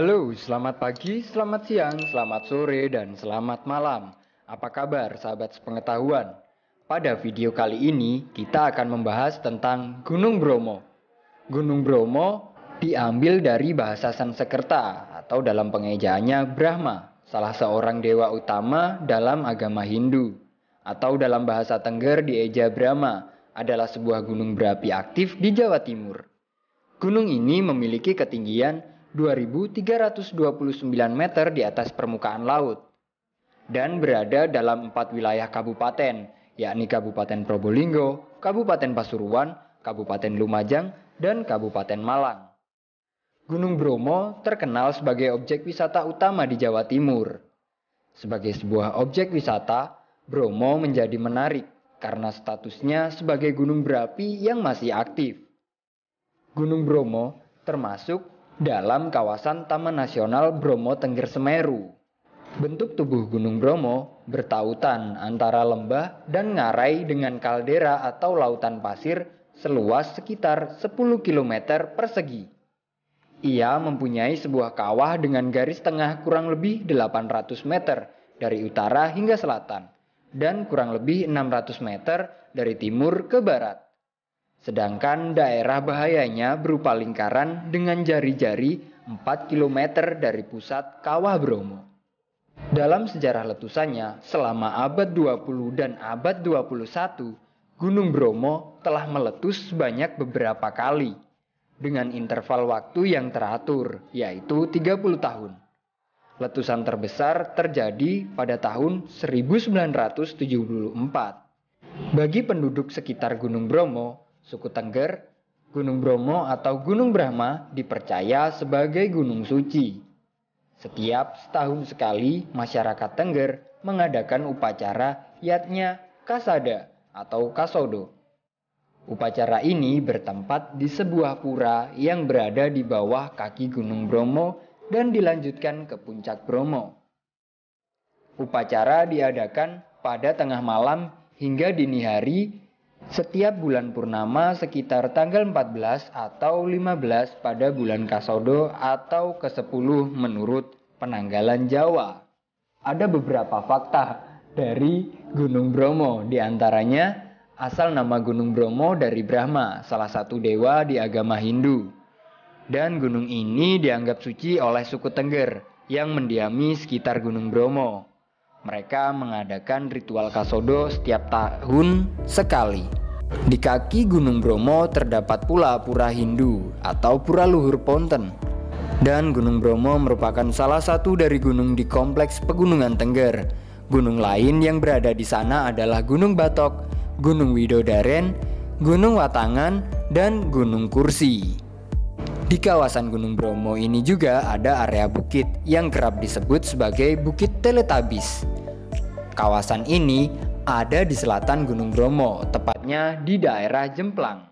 Halo, selamat pagi, selamat siang, selamat sore, dan selamat malam. Apa kabar sahabat sepengetahuan? Pada video kali ini kita akan membahas tentang Gunung Bromo. Gunung Bromo diambil dari bahasa Sansekerta atau dalam pengejaannya Brahma, salah seorang dewa utama dalam agama Hindu. Atau dalam bahasa Tengger dieja Brahma adalah sebuah gunung berapi aktif di Jawa Timur. Gunung ini memiliki ketinggian 2.329 meter di atas permukaan laut dan berada dalam empat wilayah kabupaten, yakni Kabupaten Probolinggo, Kabupaten Pasuruan, Kabupaten Lumajang, dan Kabupaten Malang. Gunung Bromo terkenal sebagai objek wisata utama di Jawa Timur. Sebagai sebuah objek wisata, Bromo menjadi menarik karena statusnya sebagai gunung berapi yang masih aktif. Gunung Bromo termasuk dalam kawasan Taman Nasional Bromo Tengger Semeru. Bentuk tubuh Gunung Bromo bertautan antara lembah dan ngarai dengan kaldera atau lautan pasir seluas sekitar 10 km persegi. Ia mempunyai sebuah kawah dengan garis tengah kurang lebih 800 meter dari utara hingga selatan dan kurang lebih 600 meter dari timur ke barat. Sedangkan daerah bahayanya berupa lingkaran dengan jari-jari 4 km dari pusat Kawah Bromo. Dalam sejarah letusannya, selama abad 20 dan abad 21, Gunung Bromo telah meletus sebanyak beberapa kali dengan interval waktu yang teratur, yaitu 30 tahun. Letusan terbesar terjadi pada tahun 1974. Bagi penduduk sekitar Gunung Bromo, suku Tengger, Gunung Bromo atau Gunung Brahma dipercaya sebagai gunung suci. Setiap setahun sekali, masyarakat Tengger mengadakan upacara yatnya Kasada atau Kasodo. Upacara ini bertempat di sebuah pura yang berada di bawah kaki Gunung Bromo dan dilanjutkan ke puncak Bromo. Upacara diadakan pada tengah malam hingga dini hari setiap bulan purnama sekitar tanggal 14 atau 15 pada bulan Kasodo atau ke-10 menurut penanggalan Jawa. Ada beberapa fakta dari Gunung Bromo, diantaranya asal nama Gunung Bromo dari Brahma, salah satu dewa di agama Hindu. Dan gunung ini dianggap suci oleh suku Tengger yang mendiami sekitar Gunung Bromo. Mereka mengadakan ritual kasodo setiap tahun sekali. Di kaki Gunung Bromo terdapat pula Pura Hindu atau Pura Luhur Ponten. Dan Gunung Bromo merupakan salah satu dari gunung di kompleks Pegunungan Tengger. Gunung lain yang berada di sana adalah Gunung Batok, Gunung Widodaren, Gunung Watangan, dan Gunung Kursi. Di kawasan Gunung Bromo ini juga ada area bukit yang kerap disebut sebagai Bukit Teletabis. Kawasan ini ada di selatan Gunung Bromo, tepatnya di daerah Jemplang.